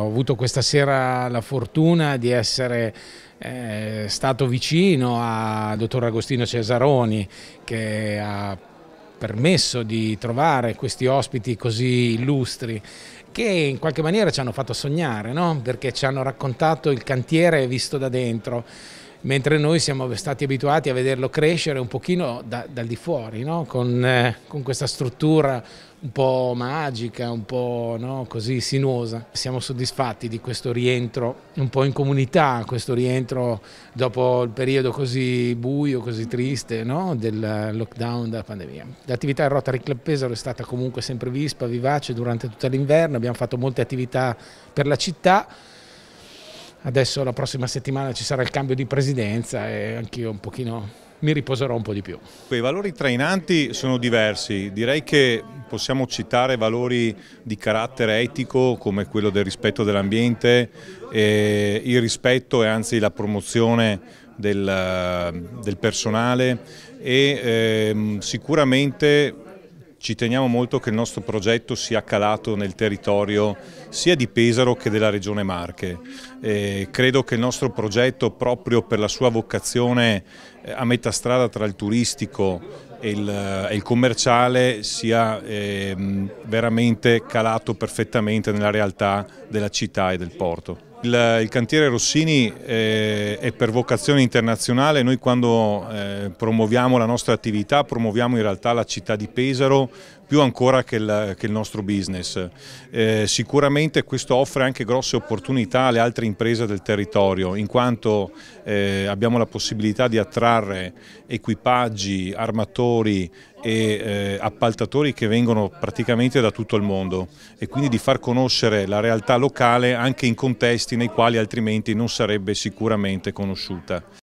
Ho avuto questa sera la fortuna di essere eh, stato vicino a dottor Agostino Cesaroni che ha permesso di trovare questi ospiti così illustri che in qualche maniera ci hanno fatto sognare, no? perché ci hanno raccontato il cantiere visto da dentro mentre noi siamo stati abituati a vederlo crescere un pochino da, dal di fuori, no? con, eh, con, questa struttura un po' magica, un po' no? così sinuosa. Siamo soddisfatti di questo rientro un po' in comunità, questo rientro dopo il periodo così buio, così triste no? del lockdown, della pandemia. L'attività del Rotary Club Pesaro è stata comunque sempre vispa, vivace durante tutto l'inverno, abbiamo fatto molte attività per la città, adesso la prossima settimana ci sarà il cambio di presidenza e anch'io un pochino mi riposerò un po' di più. I valori trainanti sono diversi, direi che possiamo citare valori di carattere etico come quello del rispetto dell'ambiente, il rispetto e anzi la promozione del, del personale e eh, sicuramente ci teniamo molto che il nostro progetto sia calato nel territorio sia di Pesaro che della regione Marche. E credo che il nostro progetto proprio per la sua vocazione eh, a metà strada tra il turistico e il, e eh, il commerciale sia eh, veramente calato perfettamente nella realtà della città e del porto. Il, eh, il cantiere Rossini eh, è per vocazione internazionale, noi quando eh, promuoviamo la nostra attività promuoviamo in realtà la città di Pesaro più ancora che il, che il nostro business. Eh, sicuramente questo offre anche grosse opportunità alle altre imprese del territorio in quanto eh, abbiamo la possibilità di attrarre equipaggi, armatori, produttori e eh, appaltatori che vengono praticamente da tutto il mondo e quindi di far conoscere la realtà locale anche in contesti nei quali altrimenti non sarebbe sicuramente conosciuta.